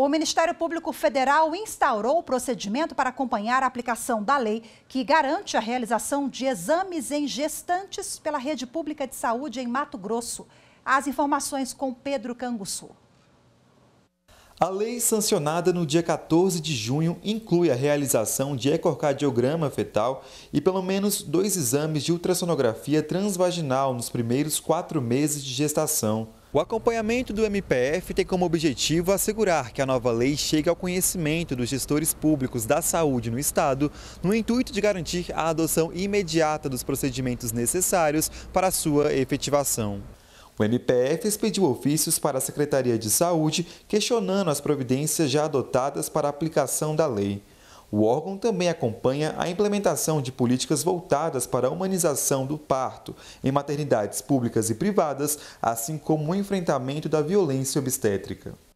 O Ministério Público Federal instaurou o procedimento para acompanhar a aplicação da lei que garante a realização de exames em gestantes pela Rede Pública de Saúde em Mato Grosso. As informações com Pedro Canguçu. A lei sancionada no dia 14 de junho inclui a realização de ecocardiograma fetal e pelo menos dois exames de ultrassonografia transvaginal nos primeiros quatro meses de gestação. O acompanhamento do MPF tem como objetivo assegurar que a nova lei chegue ao conhecimento dos gestores públicos da saúde no Estado, no intuito de garantir a adoção imediata dos procedimentos necessários para sua efetivação. O MPF expediu ofícios para a Secretaria de Saúde questionando as providências já adotadas para a aplicação da lei. O órgão também acompanha a implementação de políticas voltadas para a humanização do parto em maternidades públicas e privadas, assim como o enfrentamento da violência obstétrica.